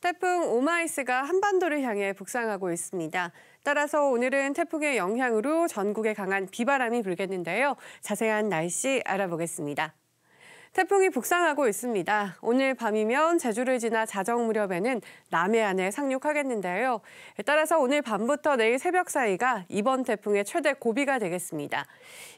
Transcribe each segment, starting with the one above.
태풍 오마이스가 한반도를 향해 북상하고 있습니다. 따라서 오늘은 태풍의 영향으로 전국에 강한 비바람이 불겠는데요. 자세한 날씨 알아보겠습니다. 태풍이 북상하고 있습니다. 오늘 밤이면 제주를 지나 자정 무렵에는 남해안에 상륙하겠는데요. 따라서 오늘 밤부터 내일 새벽 사이가 이번 태풍의 최대 고비가 되겠습니다.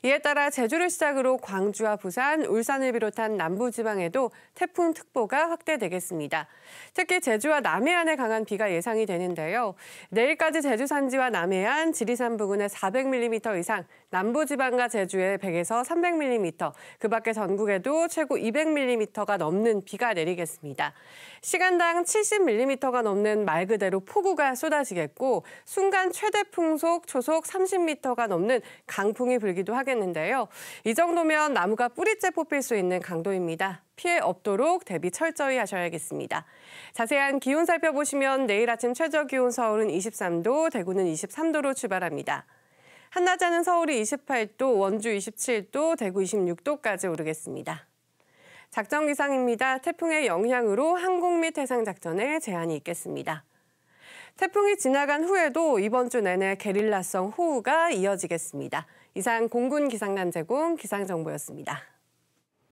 이에 따라 제주를 시작으로 광주와 부산, 울산을 비롯한 남부 지방에도 태풍 특보가 확대되겠습니다. 특히 제주와 남해안에 강한 비가 예상이 되는데요. 내일까지 제주 산지와 남해안, 지리산 부근에 400mm 이상, 남부 지방과 제주에 100에서 300mm, 그 밖에 전국에도 최고 200mm가 넘는 비가 내리겠습니다. 시간당 70mm가 넘는 말 그대로 폭우가 쏟아지겠고 순간 최대 풍속 초속 30m가 넘는 강풍이 불기도 하겠는데요. 이 정도면 나무가 뿌리째 뽑힐 수 있는 강도입니다. 피해 없도록 대비 철저히 하셔야겠습니다. 자세한 기온 살펴보시면 내일 아침 최저 기온 서울은 23도, 대구는 23도로 출발합니다. 한낮에는 서울이 28도, 원주 27도, 대구 26도까지 오르겠습니다. 작전 기상입니다. 태풍의 영향으로 항공 및 해상 작전에 제한이 있겠습니다. 태풍이 지나간 후에도 이번 주 내내 게릴라성 호우가 이어지겠습니다. 이상 공군 기상단 제공 기상정보였습니다.